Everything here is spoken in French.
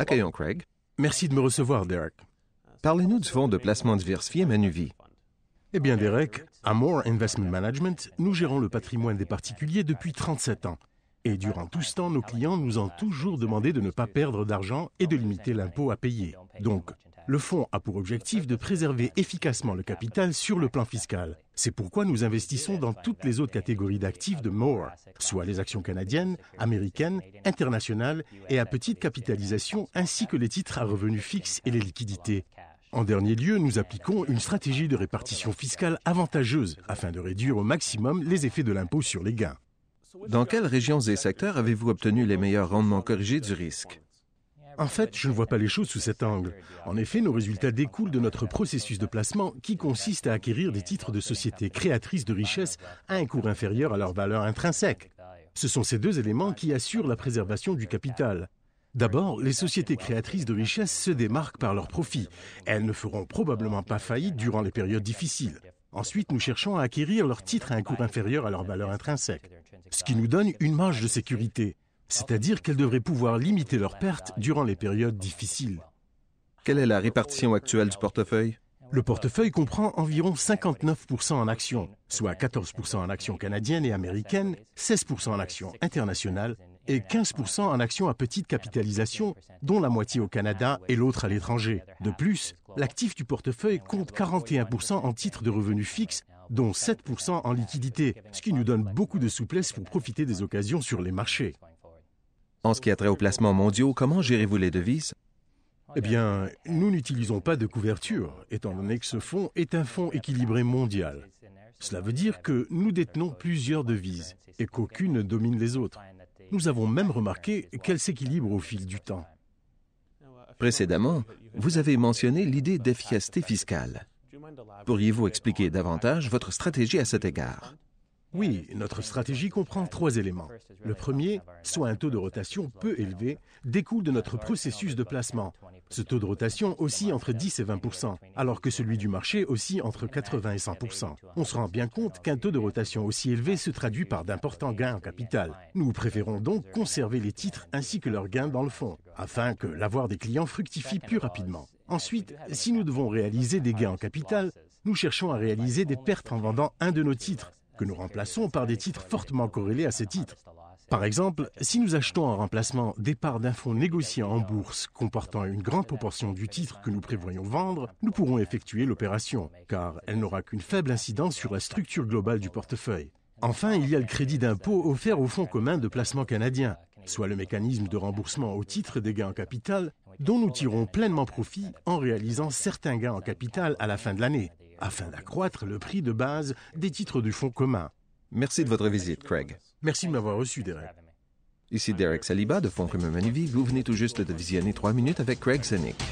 Accueillons Craig. Merci de me recevoir, Derek. Parlez-nous du fonds de placement diversifié Manuvie. Eh bien, Derek, à Moore Investment Management, nous gérons le patrimoine des particuliers depuis 37 ans. Et durant tout ce temps, nos clients nous ont toujours demandé de ne pas perdre d'argent et de limiter l'impôt à payer. Donc, le fonds a pour objectif de préserver efficacement le capital sur le plan fiscal. C'est pourquoi nous investissons dans toutes les autres catégories d'actifs de Moore, soit les actions canadiennes, américaines, internationales et à petite capitalisation, ainsi que les titres à revenus fixes et les liquidités. En dernier lieu, nous appliquons une stratégie de répartition fiscale avantageuse afin de réduire au maximum les effets de l'impôt sur les gains. Dans quelles régions et secteurs avez-vous obtenu les meilleurs rendements corrigés du risque? En fait, je ne vois pas les choses sous cet angle. En effet, nos résultats découlent de notre processus de placement qui consiste à acquérir des titres de sociétés créatrices de richesses à un cours inférieur à leur valeur intrinsèque. Ce sont ces deux éléments qui assurent la préservation du capital. D'abord, les sociétés créatrices de richesses se démarquent par leurs profits. Elles ne feront probablement pas faillite durant les périodes difficiles. Ensuite, nous cherchons à acquérir leurs titres à un cours inférieur à leur valeur intrinsèque, ce qui nous donne une marge de sécurité c'est-à-dire qu'elles devraient pouvoir limiter leurs pertes durant les périodes difficiles. Quelle est la répartition actuelle du portefeuille Le portefeuille comprend environ 59 en actions, soit 14 en actions canadiennes et américaines, 16 en actions internationales et 15 en actions à petite capitalisation, dont la moitié au Canada et l'autre à l'étranger. De plus, l'actif du portefeuille compte 41 en titres de revenus fixes, dont 7 en liquidité, ce qui nous donne beaucoup de souplesse pour profiter des occasions sur les marchés. En ce qui a trait aux placements mondiaux, comment gérez-vous les devises Eh bien, nous n'utilisons pas de couverture, étant donné que ce fonds est un fonds équilibré mondial. Cela veut dire que nous détenons plusieurs devises et qu'aucune ne domine les autres. Nous avons même remarqué qu'elles s'équilibrent au fil du temps. Précédemment, vous avez mentionné l'idée d'efficacité fiscale. Pourriez-vous expliquer davantage votre stratégie à cet égard oui, notre stratégie comprend trois éléments. Le premier, soit un taux de rotation peu élevé, découle de notre processus de placement. Ce taux de rotation oscille entre 10 et 20 alors que celui du marché oscille entre 80 et 100 On se rend bien compte qu'un taux de rotation aussi élevé se traduit par d'importants gains en capital. Nous préférons donc conserver les titres ainsi que leurs gains dans le fond, afin que l'avoir des clients fructifie plus rapidement. Ensuite, si nous devons réaliser des gains en capital, nous cherchons à réaliser des pertes en vendant un de nos titres que nous remplaçons par des titres fortement corrélés à ces titres. Par exemple, si nous achetons en remplacement des parts d'un fonds négociant en bourse comportant une grande proportion du titre que nous prévoyons vendre, nous pourrons effectuer l'opération, car elle n'aura qu'une faible incidence sur la structure globale du portefeuille. Enfin, il y a le crédit d'impôt offert au Fonds commun de placement canadien, soit le mécanisme de remboursement au titre des gains en capital, dont nous tirons pleinement profit en réalisant certains gains en capital à la fin de l'année afin d'accroître le prix de base des titres du Fonds commun. Merci de votre visite, Craig. Merci de m'avoir reçu, Derek. Ici Derek Saliba de Fonds commun Manuvie. Vous venez tout juste de visionner 3 minutes avec Craig Zenick.